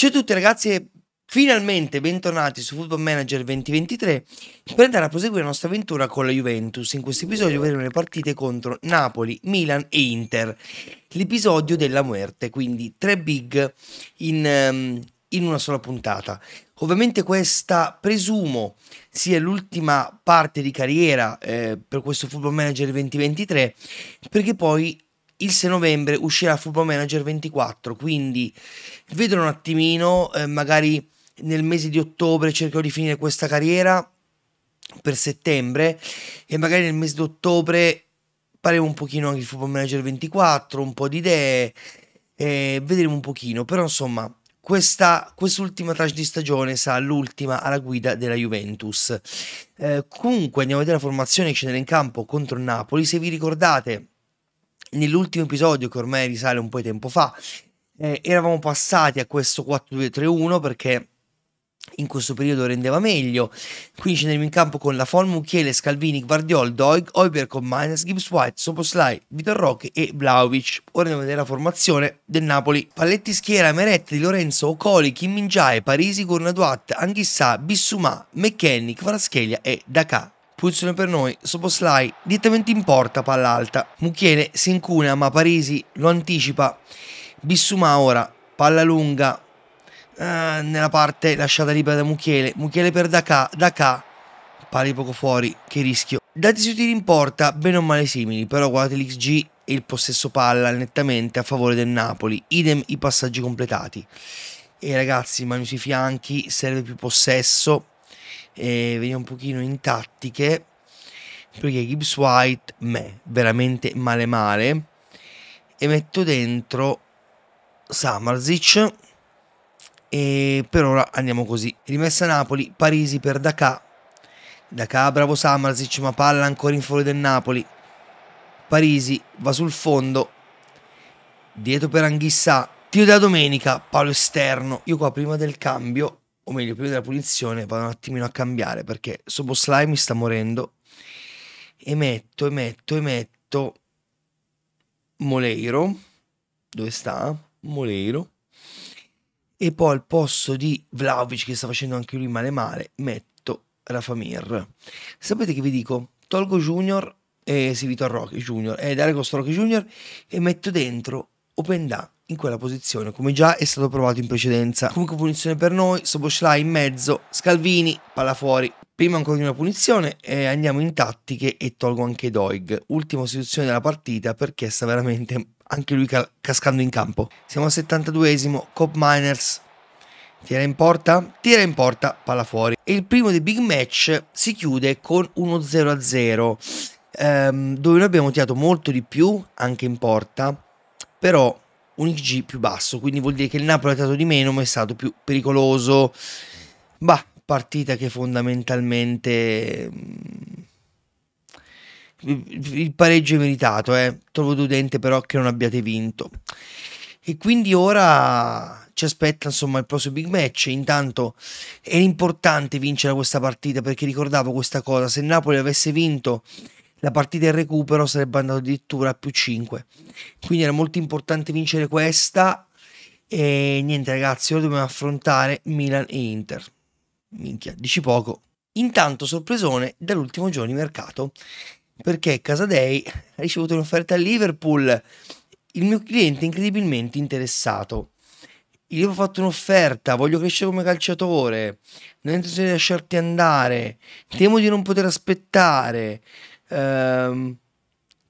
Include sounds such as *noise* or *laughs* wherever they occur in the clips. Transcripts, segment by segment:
Ciao a tutti ragazzi e finalmente bentornati su Football Manager 2023 per andare a proseguire la nostra avventura con la Juventus. In questo episodio vedremo le partite contro Napoli, Milan e Inter. L'episodio della muerte, quindi tre big in, um, in una sola puntata. Ovviamente questa presumo sia l'ultima parte di carriera eh, per questo Football Manager 2023 perché poi il 6 novembre uscirà Football Manager 24, quindi vedono un attimino, eh, magari nel mese di ottobre cercherò di finire questa carriera per settembre e magari nel mese di ottobre faremo un pochino anche il Football Manager 24, un po' di idee, eh, vedremo un pochino, però insomma questa, quest'ultima trash di stagione sarà l'ultima alla guida della Juventus. Eh, comunque andiamo a vedere la formazione che scenderà in campo contro il Napoli, se vi ricordate nell'ultimo episodio che ormai risale un po' di tempo fa, eh, eravamo passati a questo 4-2-3-1 perché in questo periodo rendeva meglio. Quindi scenderemo in campo con la Fon, Mukiele, Scalvini, Guardiol, Doig, Oiber con Miners, Gibbs White, Soposlai, Vitor Roque e Vlaovic. Ora andiamo a vedere la formazione del Napoli. Palletti schiera, Meretti, Di Lorenzo, Ocoli, Kim Mingiae, Parisi, Gornaduat, Anghissà, Bissumà, McKennick, Varaschelia e Dakar. Punizione per noi, Soboslai direttamente in porta, palla alta. Mucchiere si incunea ma Parisi lo anticipa. Bissuma ora, palla lunga, eh, nella parte lasciata libera da Mucchiele. Mucchiele per Daka, Daka, pari poco fuori, che rischio. Dati sui tiri in porta, bene o male simili, però guardate l'XG e il possesso palla nettamente a favore del Napoli. Idem i passaggi completati. E ragazzi, mani sui fianchi, serve più possesso, e veniamo un pochino in tattiche perché Gibbs White me veramente male male e metto dentro Samarzic e per ora andiamo così rimessa Napoli Parisi per Dakà Dakà bravo Samarzic ma palla ancora in fuori del Napoli Parisi va sul fondo dietro per Anghissà tiro della domenica palo esterno io qua prima del cambio o meglio, prima della punizione, vado un attimino a cambiare perché Sobo Slime sta morendo. E metto, e metto, e metto Moleiro. Dove sta? Moleiro. E poi al posto di Vlaovic, che sta facendo anche lui male male, metto Rafamir. Sapete che vi dico? Tolgo Junior e a Rocky Junior e eh, Dario Costo Rocky Junior e metto dentro Open Da in quella posizione, come già è stato provato in precedenza. Comunque punizione per noi, Soboslai in mezzo, Scalvini, palla fuori. Prima ancora di una punizione eh, andiamo in tattiche e tolgo anche Doig. Ultima situazione della partita perché sta veramente anche lui ca cascando in campo. Siamo al 72esimo, Cop Miners Tira in porta? Tira in porta, palla fuori. E il primo dei big match si chiude con 1-0-0, ehm, dove noi abbiamo tirato molto di più, anche in porta, però un IG più basso, quindi vuol dire che il Napoli ha tirato di meno ma è stato più pericoloso. Bah, partita che fondamentalmente mm, il pareggio è meritato, eh. trovo deludente però che non abbiate vinto. E quindi ora ci aspetta insomma il prossimo big match. Intanto è importante vincere questa partita perché ricordavo questa cosa, se Napoli avesse vinto la partita in recupero sarebbe andata addirittura a più 5. Quindi era molto importante vincere questa e niente ragazzi, ora dobbiamo affrontare Milan e Inter. Minchia, dici poco. Intanto sorpresone dall'ultimo giorno di mercato perché Casadei ha ricevuto un'offerta a Liverpool, il mio cliente è incredibilmente interessato. Io ho fatto un'offerta, voglio crescere come calciatore, non ho intenzione di lasciarti andare, temo di non poter aspettare, Ehm,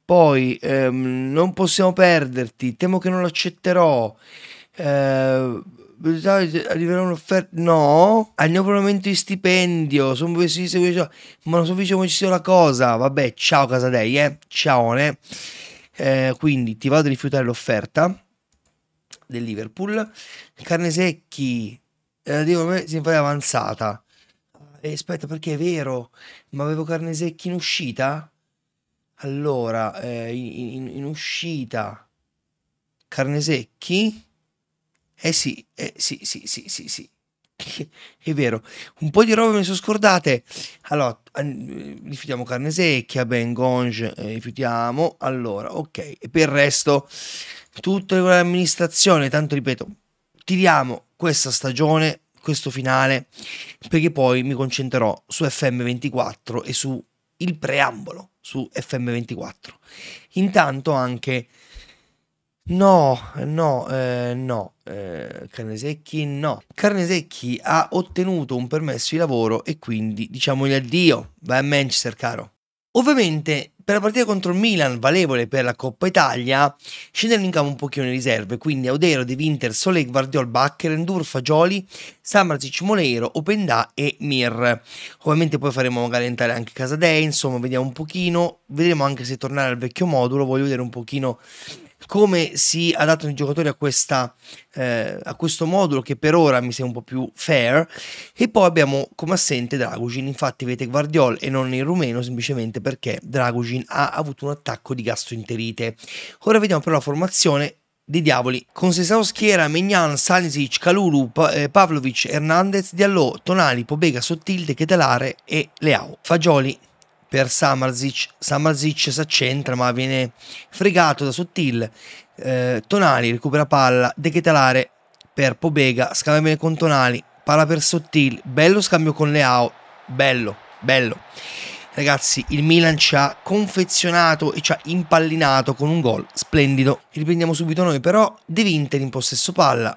poi ehm, non possiamo perderti, temo che non l'accetterò. Ehm, arriverà un'offerta no al mio provamento di stipendio sono vestiti ma non so felice diciamo come ci sia una cosa vabbè ciao Casadei eh ciao ne eh, quindi ti vado a rifiutare l'offerta del Liverpool carne secchi eh, devo me si fa avanzata eh, aspetta perché è vero ma avevo carne secchi in uscita allora, eh, in, in, uscita Carnesecchi. Eh sì, eh sì, sì, sì, sì, sì. *laughs* È vero, un po' di robe mi sono scordate. Allora, eh, rifiutiamo Carnesecchia, Bengonge, eh, rifiutiamo. Allora, ok. E per il resto, tutta l'amministrazione, tanto ripeto, tiriamo questa stagione, questo finale, perché poi mi concentrerò su FM24 e su il preambolo su FM24. Intanto anche No, no, eh, no, eh, Carnesecchi no. Carnesecchi ha ottenuto un permesso di lavoro e quindi diciamogli addio, vai a Manchester caro. Ovviamente per la partita contro il Milan, valevole per la Coppa Italia, scenderanno in campo un pochino le riserve, quindi Audero, De Winter, Soleil, Guardiol, Bacher, Endur, Fagioli, Samarzic, Moleiro, Openda e Mir. Ovviamente poi faremo magari entrare anche Casadei, insomma vediamo un pochino, vedremo anche se tornare al vecchio modulo, voglio vedere un pochino come si adattano i giocatori a, questa, eh, a questo modulo che per ora mi sembra un po' più fair e poi abbiamo come assente Dragugin infatti vedete Guardiol e non il rumeno semplicemente perché Dragugin ha avuto un attacco di gastroenterite. Ora vediamo però la formazione dei diavoli. Con Sesao Schiera, Mignan, Salisic, Calulu, pa- eh, Pavlovic, Hernandez, Diallo, Tonali, Pobega, Sottilde, Chetelare e Leao. Fagioli per Samarzic. Samarzic si accentra ma viene fregato da Sottil. Eh, Tonali recupera palla, De Ketelare per Pobega, scambia bene con Tonali, palla per Sottil, bello scambio con Leao, bello, bello. Ragazzi, il Milan ci ha confezionato e ci ha impallinato con un gol splendido. Riprendiamo subito noi però, De Vinter in possesso palla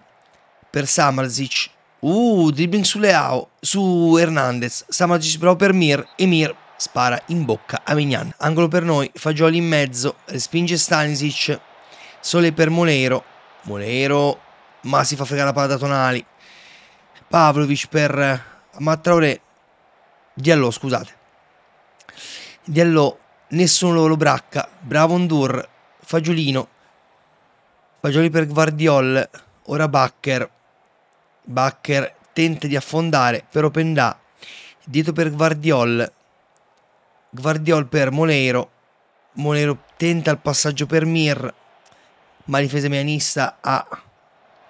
per Samarzic. Uh, dribbling su Leao, su Hernandez, Samarzic però per Mir, Emir spara in bocca a Mignan. Angolo per noi, Fagioli in mezzo, spinge Stanisic, Sole per Molero, Molero ma si fa fregare la palla da Tonali, Pavlovic per Matraore, Diallo scusate, Diallo nessuno lo bracca, bravo Ondur, Fagiolino, Fagioli per Guardiol, ora Bakker, Bakker tenta di affondare per Openda, dietro per Guardiol, Guardiol per Molero. Molero tenta il passaggio per Mir, ma la difesa milanista ha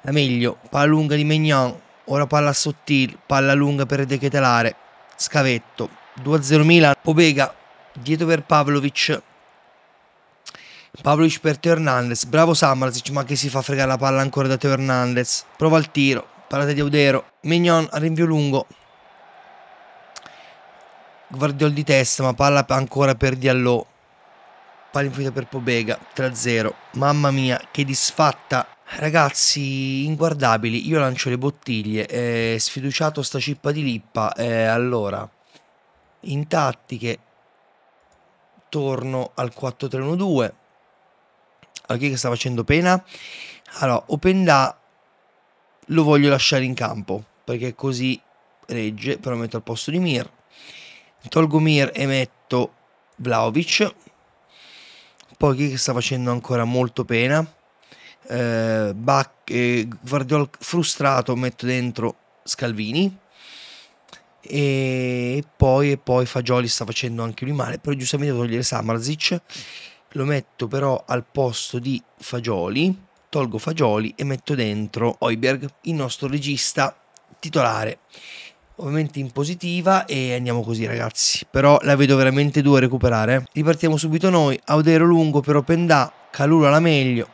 la meglio. Palla lunga di Mignon, ora palla sottile, palla lunga per Dechetelare. Scavetto, 2-0 Milan, Pobega, dietro per Pavlovic. Pavlovic per Teo Hernandez, bravo Samarzic, ma che si fa fregare la palla ancora da Teo Hernandez. Prova il tiro, parata di Audero, Mignon a rinvio lungo, Guardiol di testa, ma palla ancora per Diallo. Palla infinita per Pobega, 3-0. Mamma mia, che disfatta. Ragazzi, inguardabili, io lancio le bottiglie, eh, sfiduciato sta cippa di Lippa, eh, allora, in tattiche, torno al 4-3-1-2, a che sta facendo pena? Allora, Openda lo voglio lasciare in campo, perché così regge, però metto al posto di Mir, Tolgo Mir e metto Vlaovic. Poi chi sta facendo ancora molto pena. Eh, Bac, eh, Guardiol frustrato metto dentro Scalvini. E poi, e poi Fagioli sta facendo anche lui male. Però giustamente devo togliere Samarzic. Lo metto però al posto di Fagioli. Tolgo Fagioli e metto dentro Oiberg, il nostro regista titolare ovviamente in positiva e andiamo così ragazzi però la vedo veramente dura recuperare eh. ripartiamo subito noi Audero lungo per Open Da Calulu alla meglio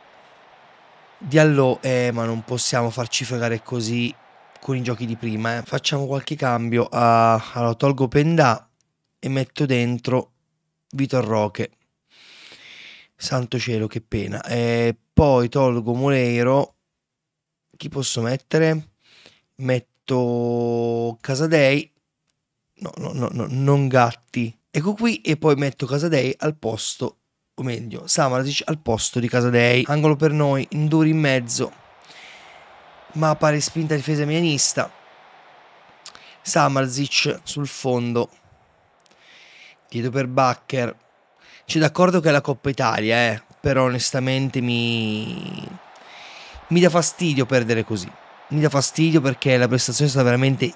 Diallo eh ma non possiamo farci fregare così con i giochi di prima eh. facciamo qualche cambio a... Ah, allora tolgo Open Da e metto dentro Vitor Roque santo cielo che pena e eh, poi tolgo Moleiro chi posso mettere? Metto metto Casadei, no, no, no, no, non Gatti, ecco qui, e poi metto Casadei al posto, o meglio, Samaratic al posto di Casadei, angolo per noi, Induri in mezzo, ma pare spinta difesa milanista, Samarzic sul fondo, dietro per Bakker, c'è d'accordo che è la Coppa Italia, eh, però onestamente mi... mi dà fastidio perdere così mi dà fastidio perché la prestazione è stata veramente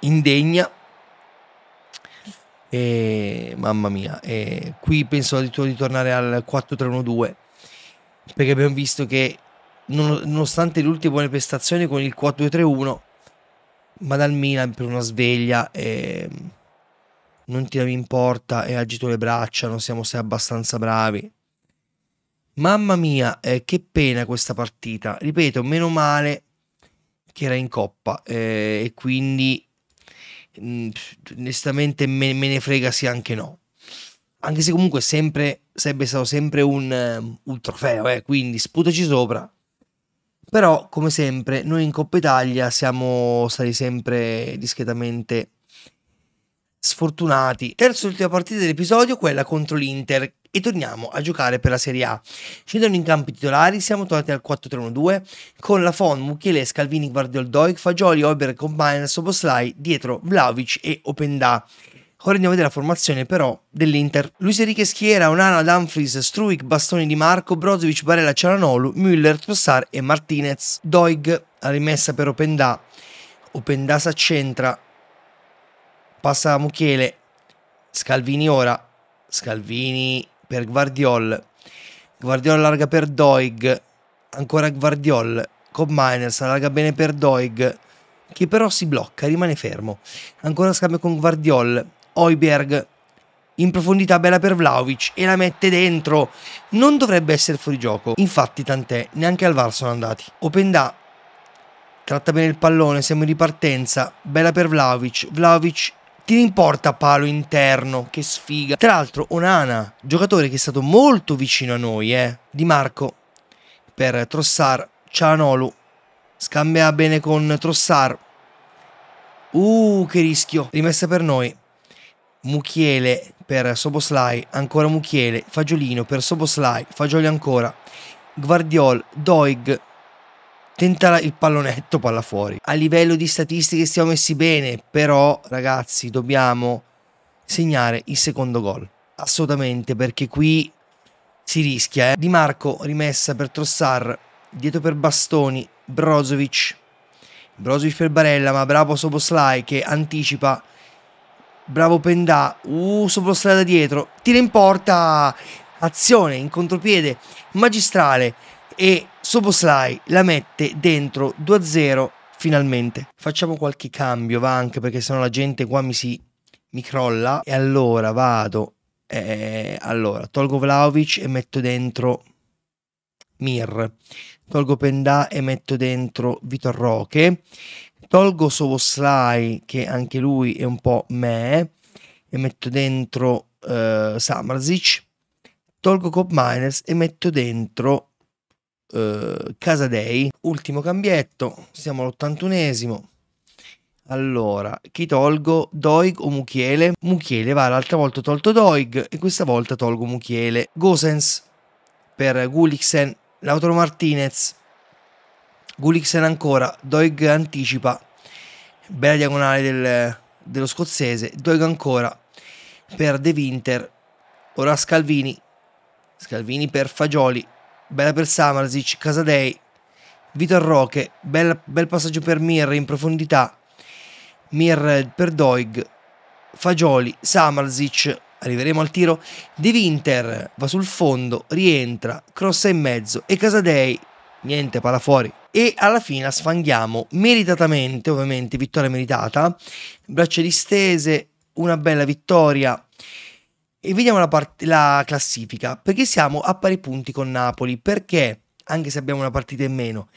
indegna. E, mamma mia, e qui penso addirittura di tornare al 4-3-1-2 perché abbiamo visto che nonostante le ultime buone prestazioni con il 4-2-3-1 ma dal Milan per una sveglia eh, non tiravi in porta e agito le braccia, non siamo stati abbastanza bravi. Mamma mia, eh, che pena questa partita. Ripeto, meno male che era in coppa eh, e quindi mh, mm, onestamente me, me, ne frega sì anche no anche se comunque sempre, sarebbe stato sempre un, um, un trofeo eh, quindi sputaci sopra però come sempre noi in Coppa Italia siamo stati sempre discretamente sfortunati. Terza e ultima partita dell'episodio, quella contro l'Inter, e torniamo a giocare per la Serie A. Scendono in campo i titolari, siamo tornati al 4-3-1-2 con Lafon, Muchele, Scalvini, Guardiol, Doig, Fagioli, Ober, Combine, Soboslai, dietro Vlaovic e Openda. Ora andiamo a vedere la formazione però dell'Inter. Luis Enrique Schiera, Onana, Dumfries, Struic, Bastoni di Marco, Brozovic, Barella, Cialanolu, Müller, Trossar e Martinez. Doig, rimessa per Openda. Openda s'accentra, passa a Muchele, Scalvini ora, Scalvini per Guardiol, Guardiol allarga per Doig, ancora Guardiol, con Miners allarga bene per Doig, che però si blocca, rimane fermo, ancora scambio con Guardiol, Oiberg, in profondità bella per Vlaovic e la mette dentro. Non dovrebbe essere fuori gioco. Infatti tant'è, neanche al VAR sono andati. Openda tratta bene il pallone, siamo in ripartenza. Bella per Vlaovic. Vlaovic ti in porta palo interno, che sfiga. Tra l'altro Onana, giocatore che è stato molto vicino a noi, eh. Di Marco per Trossar, Cianolu, scambia bene con Trossar. Uh, che rischio. Rimessa per noi. Muchiele per Soboslai, ancora Muchiele, Fagiolino per Soboslai, Fagioli ancora, Guardiol, Doig, Tenta il pallonetto, palla fuori. A livello di statistiche stiamo messi bene, però ragazzi dobbiamo segnare il secondo gol. Assolutamente, perché qui si rischia. Eh? Di Marco rimessa per Trossar, dietro per Bastoni, Brozovic. Brozovic per Barella, ma bravo Soboslai che anticipa. Bravo Pendà, uh, Soboslai da dietro, tira in porta, azione in contropiede magistrale e Soboslai la mette dentro 2-0 finalmente. Facciamo qualche cambio, va anche perché sennò la gente qua mi si mi crolla e allora vado eh, allora tolgo Vlaovic e metto dentro Mir. Tolgo Pendà e metto dentro Vitor Roque. Tolgo Sovoslai che anche lui è un po' me e metto dentro eh, Samarzic. Tolgo Cop Miners e metto dentro eh, Casadei. Ultimo cambietto, siamo all'81esimo. Allora, chi tolgo? Doig o Mukiele? Mukiele va, l'altra volta ho tolto Doig e questa volta tolgo Mukiele. Gosens per Gulixen, Lautaro Martinez. Gulixen ancora, Doig anticipa. Bella diagonale del, dello scozzese. Doig ancora per De Winter. Ora Scalvini. Scalvini per Fagioli bella per Samarzic, Casadei, Vitor Roque, bel, bel passaggio per Mir in profondità, Mir eh, per Doig, Fagioli, Samarzic, arriveremo al tiro, De Winter va sul fondo, rientra, crossa in mezzo e Casadei, niente, pala fuori. E alla fine sfanghiamo meritatamente, ovviamente vittoria meritata, braccia distese, una bella vittoria e vediamo la, part- la classifica, perché siamo a pari punti con Napoli, perché anche se abbiamo una partita in meno,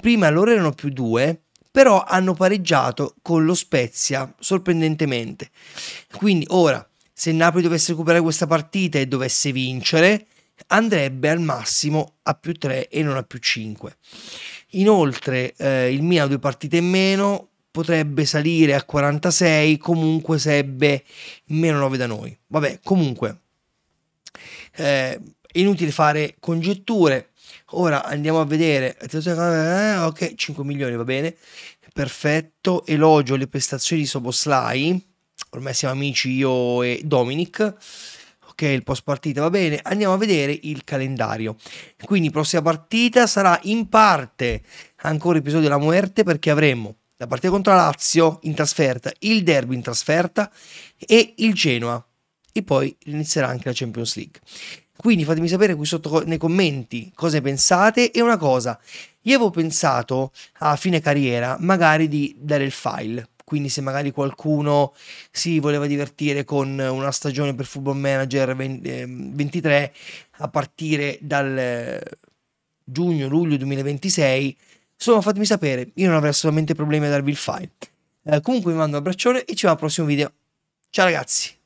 prima loro erano più due, però hanno pareggiato con lo Spezia sorprendentemente. Quindi ora, se Napoli dovesse recuperare questa partita e dovesse vincere, andrebbe al massimo a più 3 e non a più 5. Inoltre eh, il Milan ha due partite in meno, potrebbe salire a 46, comunque sarebbe meno 9 da noi. Vabbè, comunque, eh, inutile fare congetture. Ora andiamo a vedere, eh, ok, 5 milioni va bene, perfetto, elogio le prestazioni di Soboslai, ormai siamo amici io e Dominic, ok, il post partita va bene, andiamo a vedere il calendario. Quindi prossima partita sarà in parte ancora episodio della muerte perché avremo la partita contro la Lazio in trasferta, il derby in trasferta e il Genoa. E poi inizierà anche la Champions League. Quindi fatemi sapere qui sotto nei commenti cosa pensate. E una cosa, io avevo pensato a fine carriera magari di dare il file. Quindi se magari qualcuno si voleva divertire con una stagione per Football Manager 23 ehm, a partire dal eh, giugno-luglio 2026 Insomma, fatemi sapere, io non avrei assolutamente problemi a darvi il file. Eh, comunque vi mando un abbraccione e ci vediamo al prossimo video. Ciao ragazzi!